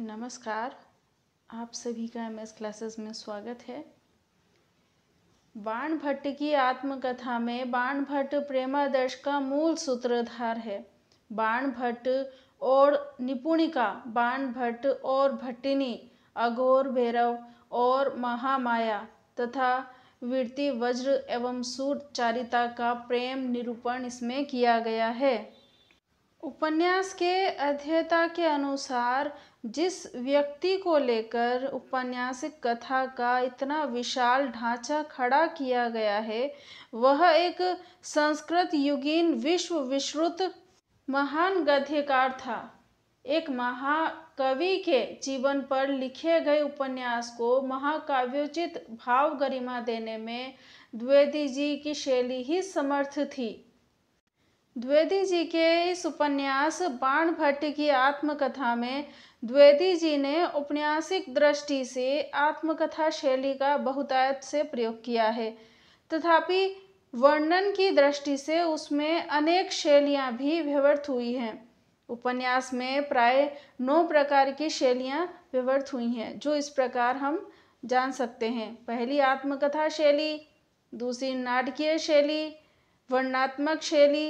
नमस्कार आप सभी का एम एस क्लासेस में स्वागत है बाण भट्ट की आत्मकथा में बाण भट्ट प्रेमादर्श का मूल सूत्रधार है बाण भट्ट और निपुणिका बाण भट्ट और भट्टिनी अघोर भैरव और महामाया तथा वीरती वज्र एवं सूर चारिता का प्रेम निरूपण इसमें किया गया है उपन्यास के अध्ययता के अनुसार जिस व्यक्ति को लेकर उपन्यासिक कथा का इतना विशाल ढांचा खड़ा किया गया है वह एक संस्कृत युगीन विश्व विश्रुत महान गद्यकार था एक महाकवि के जीवन पर लिखे गए उपन्यास को महाकाव्योचित भाव गरिमा देने में द्विवेदी जी की शैली ही समर्थ थी द्विवेदी जी के इस उपन्यास बाण भट्ट की आत्मकथा में द्विवेदी जी ने उपन्यासिक दृष्टि से आत्मकथा शैली का बहुतायत से प्रयोग किया है तथापि वर्णन की दृष्टि से उसमें अनेक शैलियाँ भी व्यवर्थ हुई हैं उपन्यास में प्राय नौ प्रकार की शैलियाँ व्यवर्थ हुई हैं जो इस प्रकार हम जान सकते हैं पहली आत्मकथा शैली दूसरी नाटकीय शैली वर्णात्मक शैली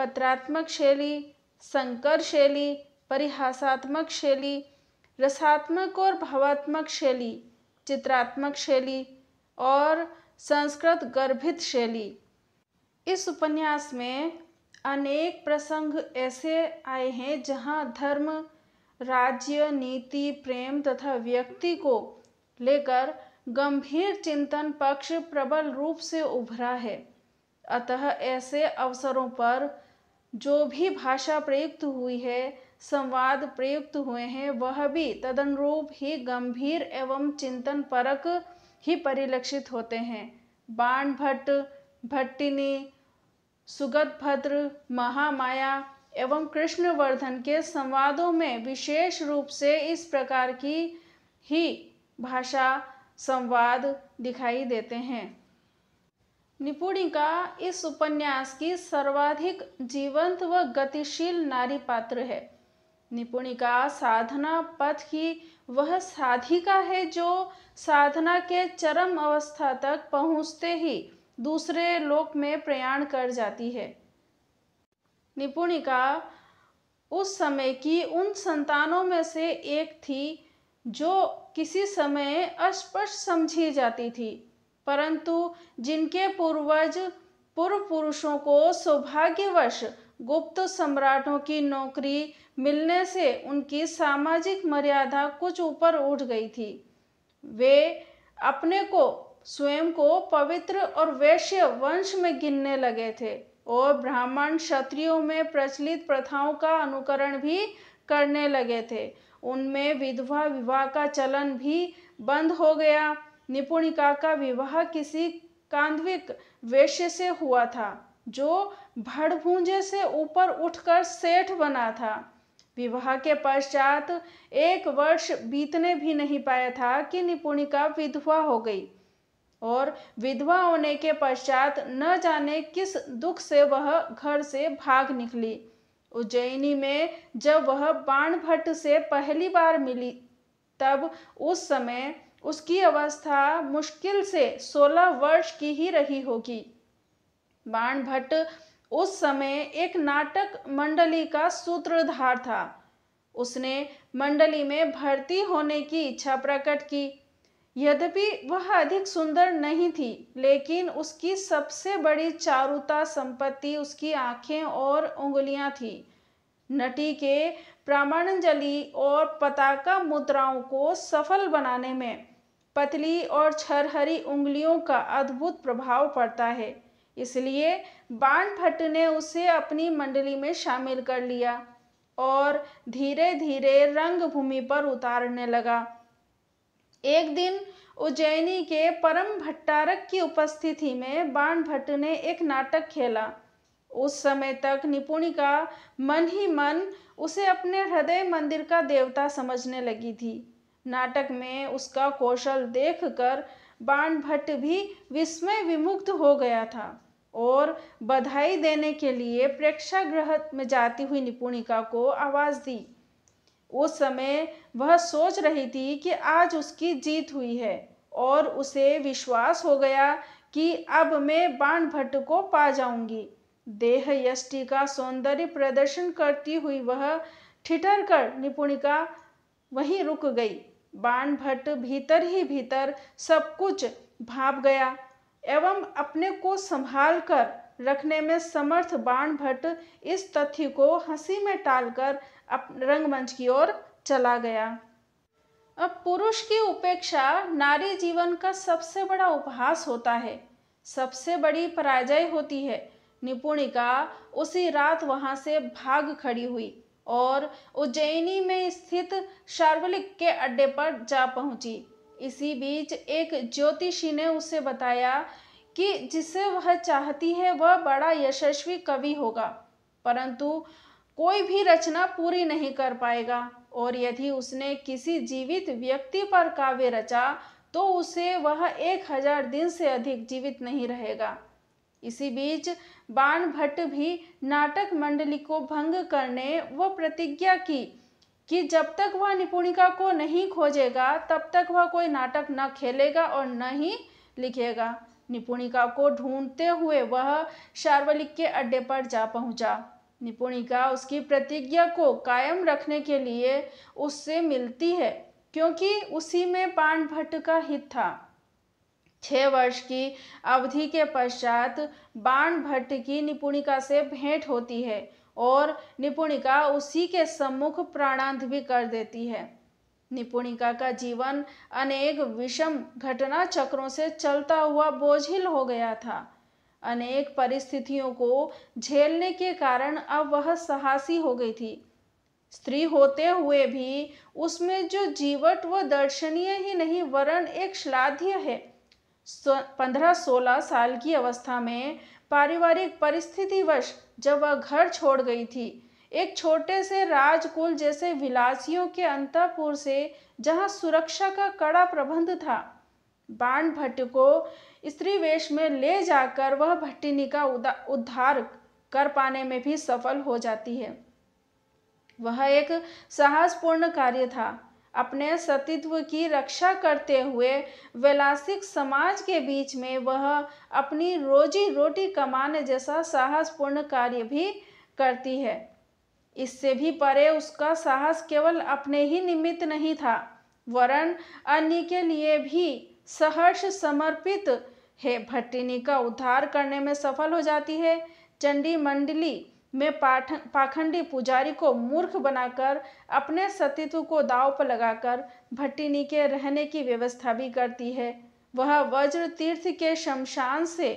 पत्रात्मक शैली संकर शैली परिहासात्मक शैली रसात्मक और भावात्मक शैली चित्रात्मक शैली और संस्कृत गर्भित शैली इस उपन्यास में अनेक प्रसंग ऐसे आए हैं जहां धर्म राज्य नीति प्रेम तथा व्यक्ति को लेकर गंभीर चिंतन पक्ष प्रबल रूप से उभरा है अतः ऐसे अवसरों पर जो भी भाषा प्रयुक्त हुई है संवाद प्रयुक्त हुए हैं वह भी तदनुरूप ही गंभीर एवं चिंतन परक ही परिलक्षित होते हैं बाण भट्ट भट्टिनी सुगतभद्र महामाया एवं कृष्णवर्धन के संवादों में विशेष रूप से इस प्रकार की ही भाषा संवाद दिखाई देते हैं निपुणिका इस उपन्यास की सर्वाधिक जीवंत व गतिशील नारी पात्र है निपुणिका साधना पथ की वह साधिका है जो साधना के चरम अवस्था तक पहुँचते ही दूसरे लोक में प्रयाण कर जाती है निपुणिका उस समय की उन संतानों में से एक थी जो किसी समय अस्पष्ट समझी जाती थी परंतु जिनके पूर्वज पूर्व पुरुषों को सौभाग्यवश गुप्त सम्राटों की नौकरी मिलने से उनकी सामाजिक मर्यादा कुछ ऊपर उठ गई थी वे अपने को स्वयं को पवित्र और वैश्य वंश में गिनने लगे थे और ब्राह्मण क्षत्रियो में प्रचलित प्रथाओं का अनुकरण भी करने लगे थे उनमें विधवा विवाह का चलन भी बंद हो गया निपुणिका का विवाह किसी कांदविक वेश्य से हुआ था जो भड़भूंजे से ऊपर उठकर सेठ बना था विवाह के पश्चात एक वर्ष बीतने भी नहीं पाया था कि निपुणिका विधवा हो गई और विधवा होने के पश्चात न जाने किस दुख से वह घर से भाग निकली उज्जैनी में जब वह बाण भट्ट से पहली बार मिली तब उस समय उसकी अवस्था मुश्किल से सोलह वर्ष की ही रही होगी बाण भट्ट उस समय एक नाटक मंडली का सूत्रधार था उसने मंडली में भर्ती होने की इच्छा प्रकट की यद्यपि वह अधिक सुंदर नहीं थी लेकिन उसकी सबसे बड़ी चारुता संपत्ति उसकी आंखें और उंगलियां थी नटी के प्रामाणंजलि और पताका मुद्राओं को सफल बनाने में पतली और छरहरी उंगलियों का अद्भुत प्रभाव पड़ता है इसलिए बाण भट्ट ने उसे अपनी मंडली में शामिल कर लिया और धीरे धीरे रंगभूमि पर उतारने लगा एक दिन उज्जैनी के परम भट्टारक की उपस्थिति में बाण भट्ट ने एक नाटक खेला उस समय तक निपुणिका मन ही मन उसे अपने हृदय मंदिर का देवता समझने लगी थी नाटक में उसका कौशल देखकर बाण भट्ट भी विस्मय विमुक्त हो गया था और बधाई देने के लिए प्रेक्षागृह में जाती हुई निपुणिका को आवाज़ दी उस समय वह सोच रही थी कि आज उसकी जीत हुई है और उसे विश्वास हो गया कि अब मैं बाण भट्ट को पा जाऊंगी देह यष्टि का सौंदर्य प्रदर्शन करती हुई वह ठिठर कर निपुणिका वहीं रुक गई बाण भट्ट भीतर ही भीतर सब कुछ भाप गया एवं अपने को संभाल कर रखने में समर्थ बाण भट्ट इस तथ्य को हंसी में टालकर अप रंगमंच की ओर चला गया अब पुरुष की उपेक्षा नारी जीवन का सबसे बड़ा उपहास होता है सबसे बड़ी पराजय होती है निपुणिका उसी रात वहां से भाग खड़ी हुई और उज्जैनी में स्थित शार्वलिक के अड्डे पर जा पहुंची इसी बीच एक ज्योतिषी ने उसे बताया कि जिसे वह चाहती है वह बड़ा यशस्वी कवि होगा परंतु कोई भी रचना पूरी नहीं कर पाएगा और यदि उसने किसी जीवित व्यक्ति पर काव्य रचा तो उसे वह एक हजार दिन से अधिक जीवित नहीं रहेगा इसी बीच बाण भट्ट भी नाटक मंडली को भंग करने व प्रतिज्ञा की कि जब तक वह निपुणिका को नहीं खोजेगा तब तक वह कोई नाटक न खेलेगा और न ही लिखेगा निपुणिका को ढूंढते हुए वह शार्वलिक के अड्डे पर जा पहुंचा निपुणिका उसकी प्रतिज्ञा को कायम रखने के लिए उससे मिलती है क्योंकि उसी में पाण भट्ट का हित था छः वर्ष की अवधि के पश्चात बाण भट्ट की निपुणिका से भेंट होती है और निपुणिका उसी के सम्मुख प्राणांत भी कर देती है निपुणिका का जीवन अनेक विषम घटना चक्रों से चलता हुआ बोझिल हो गया था अनेक परिस्थितियों को झेलने के कारण अब वह साहसी हो गई थी स्त्री होते हुए भी उसमें जो जीवट व दर्शनीय ही नहीं वरण एक श्लाध्य है पंद्रह सोलह साल की अवस्था में पारिवारिक परिस्थितिवश जब वह घर छोड़ गई थी एक छोटे से राजकुल जैसे विलासियों के अंतपुर से जहां सुरक्षा का कड़ा प्रबंध था बाण भट्ट को स्त्री वेश में ले जाकर वह भट्टिनी का उद्धार कर पाने में भी सफल हो जाती है वह एक साहसपूर्ण कार्य था अपने सतीत्व की रक्षा करते हुए वैलासिक समाज के बीच में वह अपनी रोजी रोटी कमाने जैसा साहसपूर्ण कार्य भी करती है इससे भी परे उसका साहस केवल अपने ही निमित्त नहीं था वरन अन्य के लिए भी सहर्ष समर्पित है भट्टिनी का उद्धार करने में सफल हो जाती है चंडी मंडली में पाठ पाखंडी पुजारी को मूर्ख बनाकर अपने सतीत्व को दाव पर लगाकर भट्टिनी के रहने की व्यवस्था भी करती है वह वज्र तीर्थ के शमशान से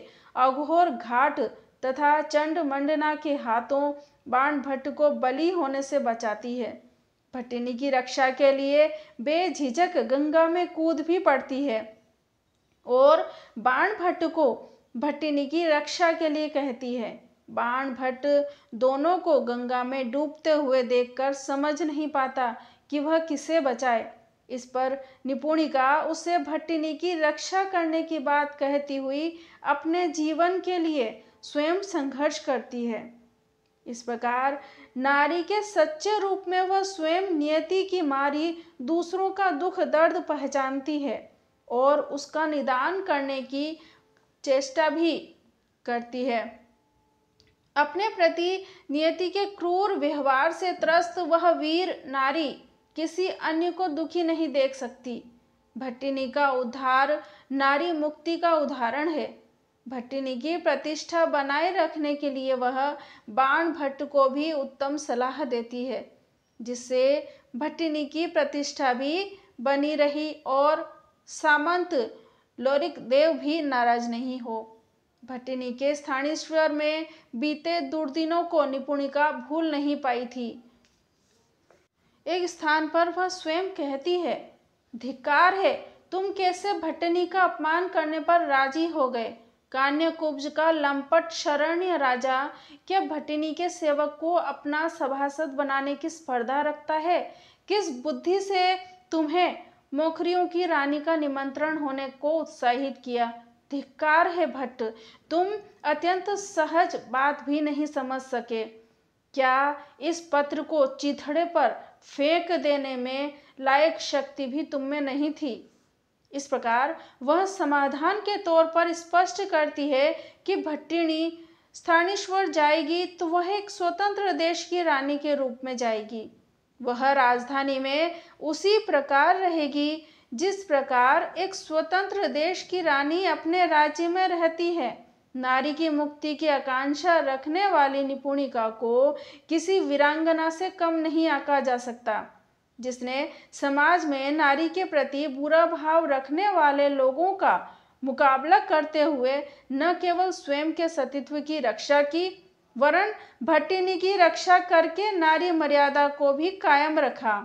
अघोर घाट तथा चंड मंडना के हाथों बाण भट्ट को बलि होने से बचाती है भट्टिनी की रक्षा के लिए बेझिझक गंगा में कूद भी पड़ती है और बाण भट्ट को भट्टिनी की रक्षा के लिए कहती है बाण भट्ट दोनों को गंगा में डूबते हुए देखकर समझ नहीं पाता कि वह किसे बचाए इस पर निपुणिका उसे भट्टिनी की रक्षा करने की बात कहती हुई अपने जीवन के लिए स्वयं संघर्ष करती है इस प्रकार नारी के सच्चे रूप में वह स्वयं नियति की मारी दूसरों का दुख दर्द पहचानती है और उसका निदान करने की चेष्टा भी करती है अपने प्रति नियति के क्रूर व्यवहार से त्रस्त वह वीर नारी किसी अन्य को दुखी नहीं देख सकती भट्टिनी का उद्धार नारी मुक्ति का उदाहरण है भट्टिनी की प्रतिष्ठा बनाए रखने के लिए वह बाण भट्ट को भी उत्तम सलाह देती है जिससे भट्टिनी की प्रतिष्ठा भी बनी रही और सामंत लोरिक देव भी नाराज नहीं हो भट्टिनी के स्थानीश्वर में बीते दुर्दिनों को निपुणिका भूल नहीं पाई थी एक स्थान पर वह स्वयं कहती है धिकार है तुम कैसे भट्टनी का अपमान करने पर राजी हो गए कान्यकुब्ज का लंपट शरण्य राजा क्या भट्टनी के सेवक को अपना सभासद बनाने की स्पर्धा रखता है किस बुद्धि से तुम्हें मोखरियों की रानी का निमंत्रण होने को उत्साहित किया धिक्कार है भट्ट तुम अत्यंत सहज बात भी नहीं समझ सके क्या इस पत्र को चिथड़े पर फेंक देने में लायक शक्ति भी तुम में नहीं थी इस प्रकार वह समाधान के तौर पर स्पष्ट करती है कि भट्टिणी स्थानीश्वर जाएगी तो वह एक स्वतंत्र देश की रानी के रूप में जाएगी वह राजधानी में उसी प्रकार रहेगी जिस प्रकार एक स्वतंत्र देश की रानी अपने राज्य में रहती है नारी की मुक्ति की आकांक्षा रखने वाली निपुणिका को किसी वीरांगना से कम नहीं आका जा सकता जिसने समाज में नारी के प्रति बुरा भाव रखने वाले लोगों का मुकाबला करते हुए न केवल स्वयं के सतीत्व की रक्षा की वरन भट्टिनी की रक्षा करके नारी मर्यादा को भी कायम रखा